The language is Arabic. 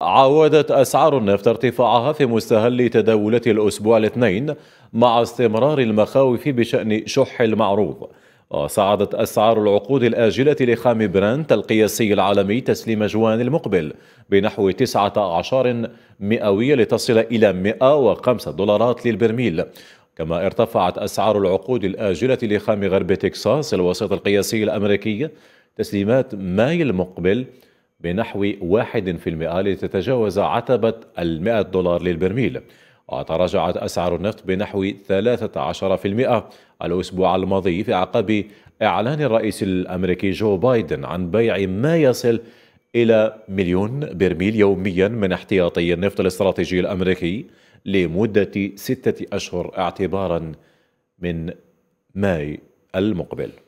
عاودت أسعار النفط ارتفاعها في مستهل تداولات الأسبوع الاثنين مع استمرار المخاوف بشأن شح المعروض وصعدت أسعار العقود الآجلة لخام برانت القياسي العالمي تسليم جوان المقبل بنحو 19 مئوية لتصل إلى 105 دولارات للبرميل كما ارتفعت أسعار العقود الآجلة لخام غرب تكساس الوسيط القياسي الأمريكي تسليمات ماي المقبل بنحو 1% لتتجاوز عتبة المئة دولار للبرميل وتراجعت أسعار النفط بنحو 13% الأسبوع الماضي في عقب إعلان الرئيس الأمريكي جو بايدن عن بيع ما يصل إلى مليون برميل يوميا من احتياطي النفط الاستراتيجي الأمريكي لمدة ستة أشهر اعتبارا من ماي المقبل